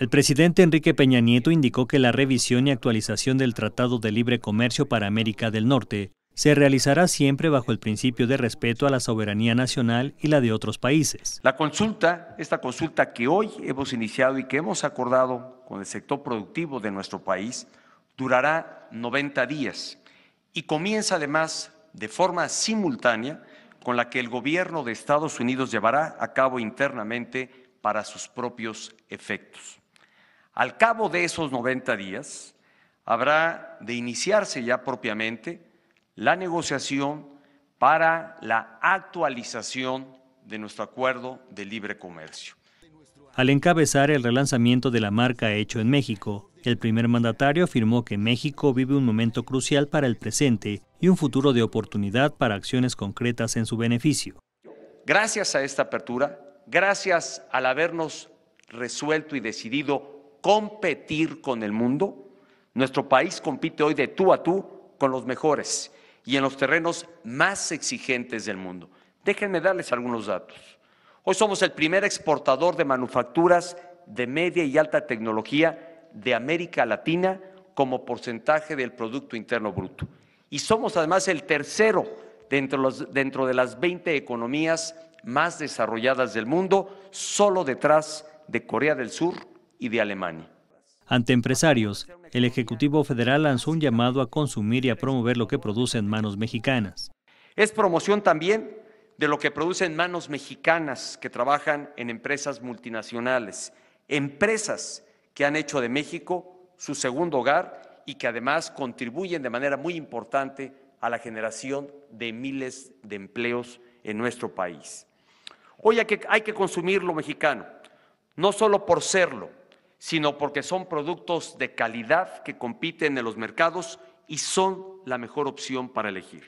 El presidente Enrique Peña Nieto indicó que la revisión y actualización del Tratado de Libre Comercio para América del Norte se realizará siempre bajo el principio de respeto a la soberanía nacional y la de otros países. La consulta, esta consulta que hoy hemos iniciado y que hemos acordado con el sector productivo de nuestro país, durará 90 días y comienza además de forma simultánea con la que el gobierno de Estados Unidos llevará a cabo internamente para sus propios efectos. Al cabo de esos 90 días, habrá de iniciarse ya propiamente la negociación para la actualización de nuestro acuerdo de libre comercio. Al encabezar el relanzamiento de la marca Hecho en México, el primer mandatario afirmó que México vive un momento crucial para el presente y un futuro de oportunidad para acciones concretas en su beneficio. Gracias a esta apertura, gracias al habernos resuelto y decidido competir con el mundo, nuestro país compite hoy de tú a tú con los mejores y en los terrenos más exigentes del mundo. Déjenme darles algunos datos. Hoy somos el primer exportador de manufacturas de media y alta tecnología de América Latina como porcentaje del Producto Interno Bruto. Y somos además el tercero dentro, de las 20 economías más desarrolladas del mundo, solo detrás de Corea del Sur, y de Alemania. Ante empresarios, el Ejecutivo Federal lanzó un llamado a consumir y a promover lo que produce en manos mexicanas. Es promoción también de lo que producen manos mexicanas que trabajan en empresas multinacionales, empresas que han hecho de México su segundo hogar y que además contribuyen de manera muy importante a la generación de miles de empleos en nuestro país. Hoy que, hay que consumir lo mexicano, no solo por serlo, sino porque son productos de calidad que compiten en los mercados y son la mejor opción para elegir.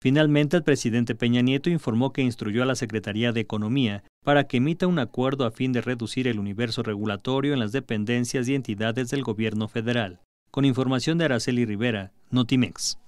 Finalmente, el presidente Peña Nieto informó que instruyó a la Secretaría de Economía para que emita un acuerdo a fin de reducir el universo regulatorio en las dependencias y entidades del gobierno federal. Con información de Araceli Rivera, Notimex.